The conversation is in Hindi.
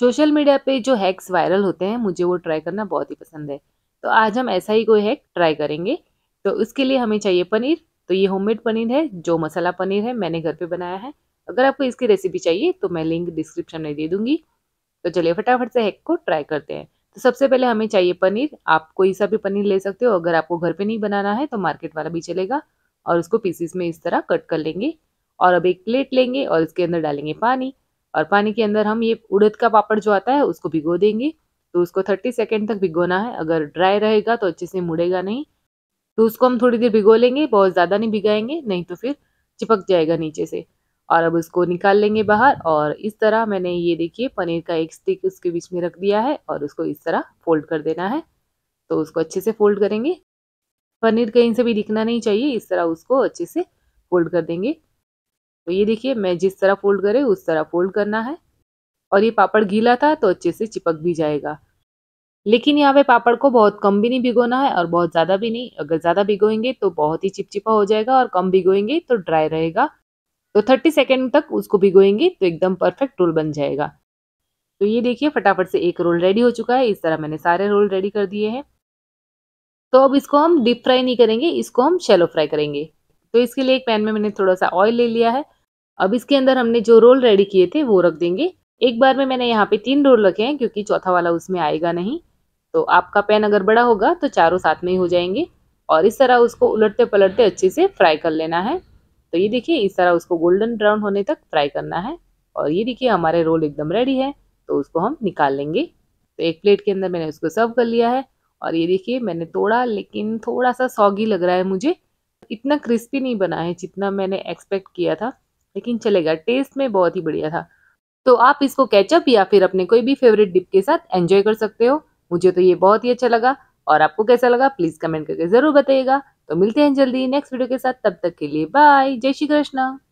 सोशल मीडिया पे जो हैक्स वायरल होते हैं मुझे वो ट्राई करना बहुत ही पसंद है तो आज हम ऐसा ही कोई हैक ट्राई करेंगे तो उसके लिए हमें चाहिए पनीर तो ये होममेड पनीर है जो मसाला पनीर है मैंने घर पे बनाया है अगर आपको इसकी रेसिपी चाहिए तो मैं लिंक डिस्क्रिप्शन में दे दूंगी तो चलिए फटाफट से हैक को ट्राई करते हैं तो सबसे पहले हमें चाहिए पनीर आप कोई सा भी पनीर ले सकते हो अगर आपको घर पे नहीं बनाना है तो मार्केट वाला भी चलेगा और उसको पीसीस में इस तरह कट कर लेंगे और अब एक प्लेट लेंगे और इसके अंदर डालेंगे पानी और पानी के अंदर हम ये उड़द का पापड़ जो आता है उसको भिगो देंगे तो उसको थर्टी सेकेंड तक भिगोना है अगर ड्राई रहेगा तो अच्छे से मुड़ेगा नहीं तो उसको हम थोड़ी देर भिगो लेंगे बहुत ज़्यादा नहीं भिगाएंगे नहीं तो फिर चिपक जाएगा नीचे से और अब उसको निकाल लेंगे बाहर और इस तरह मैंने ये देखिए पनीर का एक स्टिक उसके बीच में रख दिया है और उसको इस तरह फोल्ड कर देना है तो उसको अच्छे से फोल्ड करेंगे पनीर कहीं से भी दिखना नहीं चाहिए इस तरह उसको अच्छे से फोल्ड कर देंगे तो ये देखिए मैं जिस तरह फोल्ड करे उस तरह फोल्ड करना है और ये पापड़ गीला था तो अच्छे से चिपक भी जाएगा लेकिन यहाँ पे पापड़ को बहुत कम भी नहीं भिगोना है और बहुत ज़्यादा भी नहीं अगर ज़्यादा भिगोएंगे तो बहुत ही चिपचिपा हो जाएगा और कम भिगोएंगे तो ड्राई रहेगा तो थर्टी सेकेंड तक उसको भिगोएंगे तो एकदम परफेक्ट रोल बन जाएगा तो ये देखिए फटाफट से एक रोल रेडी हो चुका है इस तरह मैंने सारे रोल रेडी कर दिए हैं तो अब इसको हम डीप फ्राई नहीं करेंगे इसको हम शेलो फ्राई करेंगे तो इसके लिए एक पैन में मैंने थोड़ा सा ऑयल ले लिया है अब इसके अंदर हमने जो रोल रेडी किए थे वो रख देंगे एक बार में मैंने यहाँ पे तीन रोल रखे हैं क्योंकि चौथा वाला उसमें आएगा नहीं तो आपका पैन अगर बड़ा होगा तो चारों साथ में ही हो जाएंगे और इस तरह उसको उलटते पलटते अच्छे से फ्राई कर लेना है तो ये देखिए इस तरह उसको गोल्डन ब्राउन होने तक फ्राई करना है और ये देखिए हमारे रोल एकदम रेडी है तो उसको हम निकाल लेंगे तो एक प्लेट के अंदर मैंने उसको सर्व कर लिया है और ये देखिए मैंने थोड़ा लेकिन थोड़ा सा सॉगी लग रहा है मुझे इतना क्रिस्पी नहीं बना है जितना मैंने एक्सपेक्ट किया था लेकिन चलेगा टेस्ट में बहुत ही बढ़िया था तो आप इसको कैचअप या फिर अपने कोई भी फेवरेट डिप के साथ एंजॉय कर सकते हो मुझे तो ये बहुत ही अच्छा लगा और आपको कैसा लगा प्लीज़ कमेंट करके ज़रूर बताइएगा तो मिलते हैं जल्दी नेक्स्ट वीडियो के साथ तब तक के लिए बाय जय श्री कृष्णा